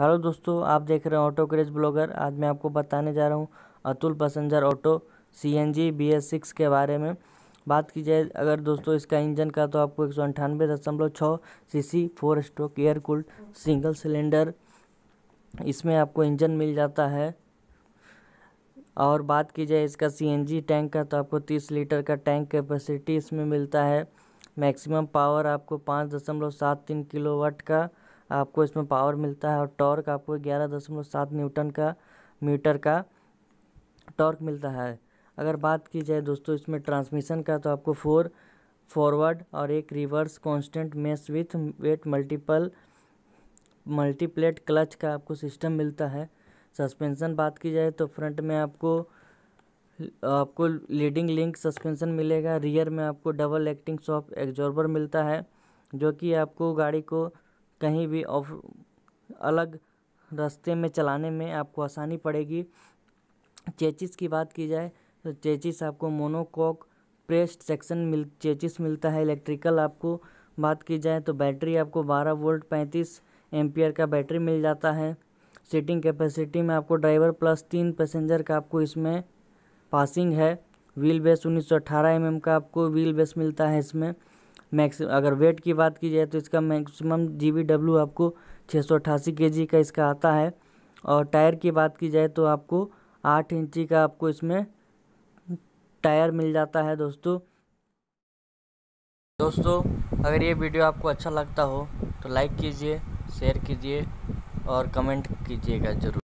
hello दोस्तों आप देख रहे हैं ऑटो क्रेज ब्लॉगर आज मैं आपको बताने जा रहा हूँ Atul passenger auto C N G B S six के बारे में बात की जाए अगर दोस्तों इसका इंजन का तो आपको एक सौ अंठानवे दशमलव छः C C four stroke air cooled single cylinder इसमें आपको इंजन मिल जाता है और बात की जाए इसका सी एन जी टैंक का तो आपको तीस लीटर का टैंक कैपेसिटी इसमें मिलता है मैक्सिमम पावर आपको पाँच दशमलव सात तीन किलो का आपको इसमें पावर मिलता है और टॉर्क आपको ग्यारह दशमलव सात न्यूटन का मीटर का टॉर्क मिलता है अगर बात की जाए दोस्तों इसमें ट्रांसमिशन का तो आपको फोर फॉरवर्ड और एक reverse constant mesh with wet multiple multiplate clutch का आपको सिस्टम मिलता है सस्पेंशन बात की जाए तो फ्रंट में आपको आपको लीडिंग लिंक सस्पेंशन मिलेगा रियर में आपको डबल एक्टिंग सॉफ्ट एग्जॉर्बर मिलता है जो कि आपको गाड़ी को कहीं भी ऑफ अलग रास्ते में चलाने में आपको आसानी पड़ेगी चेचिस की बात की जाए तो चेचिस आपको मोनोकॉक प्रेस्ड सेक्शन मिल चेचिस मिलता है इलेक्ट्रिकल आपको बात की जाए तो बैटरी आपको 12 वोल्ट 35 एम्पियर का बैटरी मिल जाता है सीटिंग कैपेसिटी में आपको ड्राइवर प्लस तीन पैसेंजर का आपको इसमें पासिंग है व्हील बेस उन्नीस सौ mm का आपको व्हील बेस मिलता है इसमें मैक्स अगर वेट की बात की जाए तो इसका मैक्सिमम जी बी डब्ल्यू आपको छः सौ अट्ठासी के जी का इसका आता है और टायर की बात की जाए तो आपको आठ इंची का आपको इसमें टायर मिल जाता है दोस्तों दोस्तों अगर ये वीडियो आपको अच्छा लगता हो तो लाइक कीजिए शेयर कीजिए और कमेंट कीजिएगा ज़रूर